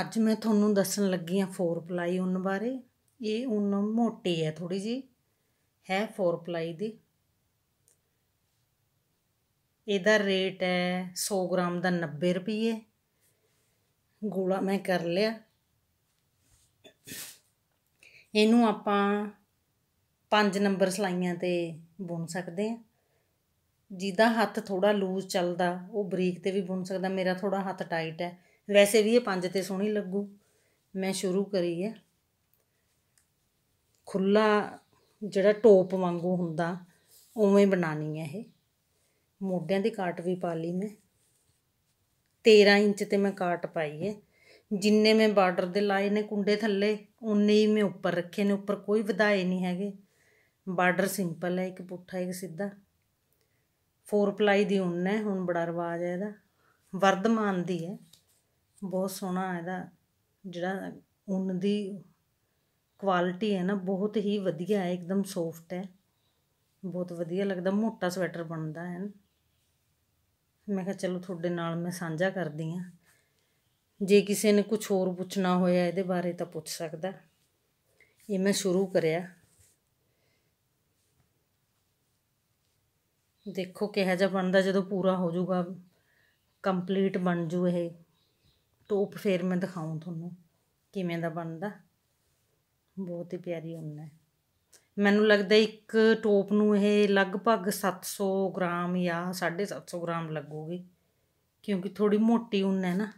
ਅੱਜ ਮੈਂ ਤੁਹਾਨੂੰ ਦੱਸਣ ਲੱਗੀ ਹਾਂ 4 ਪਲਾਈ ਉਨ ਬਾਰੇ ਇਹ ਉਨ ਮੋਟੀ ਹੈ ਥੋੜੀ ਜੀ ਹੈ 4 ਪਲਾਈ ਦੀ ਇਹਦਾ ਰੇਟ ਹੈ 100 ਗ੍ਰਾਮ ਦਾ 90 ਰੁਪਏ ਗੋਲਾ ਮੈਂ ਕਰ ਲਿਆ ਇਹਨੂੰ ਆਪਾਂ 5 ਨੰਬਰ ਸਲਾਈਆਂ ਤੇ ਬੁਣ ਸਕਦੇ ਹਾਂ ਜਿਹਦਾ ਹੱਥ ਥੋੜਾ ਲੂਜ਼ ਚੱਲਦਾ ਉਹ ਬਰੀਕ ਤੇ ਵੀ ਬੁਣ ਸਕਦਾ ਮੇਰਾ ਥੋੜਾ ਹੱਥ ਟਾਈਟ ਹੈ ਵੈਸੇ ਵੀ ਇਹ ਪੰਜ ਤੇ ਸੋਹਣੀ ਲੱਗੂ ਮੈਂ ਸ਼ੁਰੂ ਕਰੀ ਹੈ ਖੁੱਲਾ ਜਿਹੜਾ ਟੋਪ ਵਾਂਗੂ ਹੁੰਦਾ ਉਵੇਂ ਬਣਾਣੀ ਹੈ ਇਹ ਮੋਢਿਆਂ ਦੀ ਕਾਟ ਵੀ ਪਾ ਲਈ ਮੈਂ 13 ਇੰਚ ਤੇ ਮੈਂ ਕਾਟ ਪਾਈ ਹੈ ਜਿੰਨੇ ਮੈਂ ਬਾਰਡਰ ਦੇ ਲਾਏ ਨੇ ਕੁੰਡੇ ਥੱਲੇ ਉਨੇ ਹੀ ਮੈਂ ਉੱਪਰ ਰੱਖੇ ਨੇ ਉੱਪਰ ਕੋਈ ਵਧਾਏ ਨਹੀਂ ਹੈਗੇ ਬਾਰਡਰ ਸਿੰਪਲ ਹੈ ਇੱਕ ਪੁੱਠਾ ਇੱਕ ਸਿੱਧਾ ਫੋਰ ਪਲਾਈ ਦੀ ਉਨ ਹੈ ਹੁਣ ਬੜਾ ਰਵਾਜ ਹੈ ਇਹਦਾ ਵਰਦਮਾਨ ਦੀ ਹੈ ਬਹੁਤ ਸੋਹਣਾ ਇਹਦਾ ਜਿਹੜਾ ਉਨ ਦੀ ਕੁਆਲਿਟੀ ਹੈ ਨਾ ਬਹੁਤ ਹੀ ਵਧੀਆ ਹੈ ਇੱਕਦਮ ਸੋਫਟ ਹੈ ਬਹੁਤ ਵਧੀਆ ਲੱਗਦਾ ਮੋਟਾ ਸਵੈਟਰ ਬਣਦਾ ਹੈ ਮੈਂ ਕਿਹਾ ਚਲੋ ਤੁਹਾਡੇ ਨਾਲ ਮੈਂ ਸਾਂਝਾ ਕਰਦੀ ਹਾਂ ਜੇ ਕਿਸੇ ਨੇ ਕੁਝ ਹੋਰ ਪੁੱਛਣਾ ਹੋਇਆ ਇਹਦੇ ਬਾਰੇ ਤਾਂ ਪੁੱਛ ਸਕਦਾ ਇਹ ਮੈਂ ਸ਼ੁਰੂ ਕਰਿਆ ਦੇਖੋ ਕਿਹੋ ਜਿਹਾ ਬਣਦਾ ਜਦੋਂ ਪੂਰਾ ਹੋ ਜਾਊਗਾ ਕੰਪਲੀਟ ਬਣ ਜੂ ਇਹ ਟੋਪ ਫੇਰ ਮੈਂ ਦਿਖਾਉਂ ਤੁਹਾਨੂੰ ਕਿਵੇਂ ਦਾ ਬਣਦਾ ਬਹੁਤ ਹੀ ਪਿਆਰੀ ਹੁੰਦਾ ਹੈ ਮੈਨੂੰ ਲੱਗਦਾ ਇੱਕ ਟੋਪ ਨੂੰ ਇਹ ਲਗਭਗ 700 ਗ੍ਰਾਮ ਜਾਂ 750 ਗ੍ਰਾਮ ਲੱਗੂਗੀ ਕਿਉਂਕਿ ਥੋੜੀ ਮੋਟੀ ਉੱਨ ਹੈ ਨਾ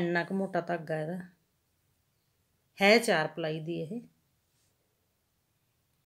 ਇੰਨਾ ਕੁ ਮੋਟਾ ਧਾਗਾ ਇਹਦਾ ਹੈ ਚਾਰ ਪਲਾਈ ਦੀ ਇਹ